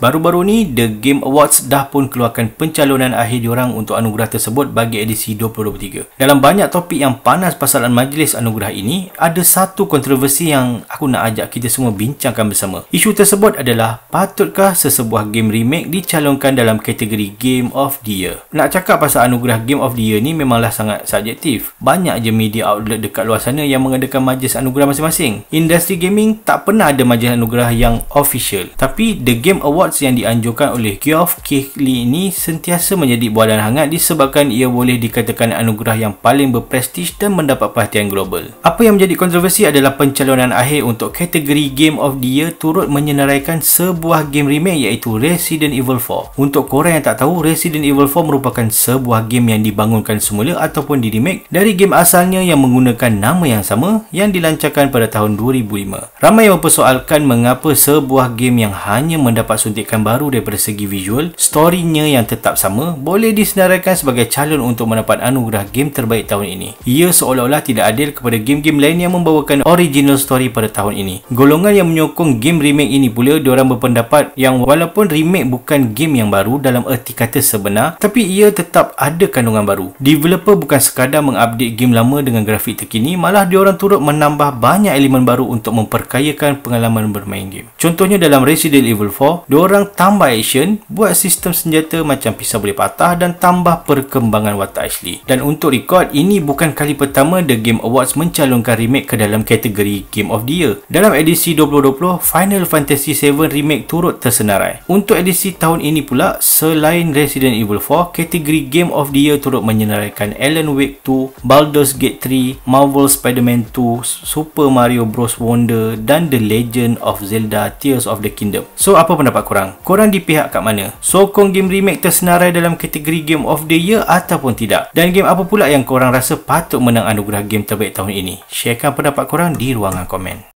Baru-baru ni, The Game Awards dah pun keluarkan pencalonan akhir diorang untuk anugerah tersebut bagi edisi 2023. Dalam banyak topik yang panas pasalan majlis anugerah ini, ada satu kontroversi yang aku nak ajak kita semua bincangkan bersama. Isu tersebut adalah, patutkah sesebuah game remake dicalonkan dalam kategori Game of the Year? Nak cakap pasal anugerah Game of the Year ni memanglah sangat subjektif. Banyak je media outlet dekat luar sana yang mengadakan majlis anugerah masing-masing. Industri gaming tak pernah ada majlis anugerah yang official. Tapi, The Game Awards watts yang dianjurkan oleh Geoff Keighley ini sentiasa menjadi buah hangat disebabkan ia boleh dikatakan anugerah yang paling berprestij dan mendapat perhatian global. Apa yang menjadi kontroversi adalah pencalonan akhir untuk kategori Game of the Year turut menyenaraikan sebuah game remake iaitu Resident Evil 4. Untuk korang yang tak tahu, Resident Evil 4 merupakan sebuah game yang dibangunkan semula ataupun di remake dari game asalnya yang menggunakan nama yang sama yang dilancarkan pada tahun 2005. Ramai yang mempersoalkan mengapa sebuah game yang hanya mendapat sun- suntikan baru daripada segi visual, storynya yang tetap sama boleh disenaraikan sebagai calon untuk mendapat anugerah game terbaik tahun ini. Ia seolah-olah tidak adil kepada game-game lain yang membawakan original story pada tahun ini. Golongan yang menyokong game remake ini pula diorang berpendapat yang walaupun remake bukan game yang baru dalam erti kata sebenar, tapi ia tetap ada kandungan baru. Developer bukan sekadar mengupdate game lama dengan grafik terkini, malah diorang turut menambah banyak elemen baru untuk memperkayakan pengalaman bermain game. Contohnya dalam Resident Evil 4, diorang tambah action buat sistem senjata macam pisau boleh patah dan tambah perkembangan watak asli. dan untuk record ini bukan kali pertama The Game Awards mencalonkan remake ke dalam kategori Game of the Year dalam edisi 2020 Final Fantasy VII remake turut tersenarai untuk edisi tahun ini pula selain Resident Evil 4 kategori Game of the Year turut menyenaraikan Alan Wake 2 Baldur's Gate 3 Marvel Spider-Man 2 Super Mario Bros. Wonder dan The Legend of Zelda Tears of the Kingdom so apa pendapat korang korang? Korang di pihak kat mana? Sokong game remake tersenarai dalam kategori game of the year ataupun tidak? Dan game apa pula yang korang rasa patut menang anugerah game terbaik tahun ini? Sharekan pendapat korang di ruangan komen.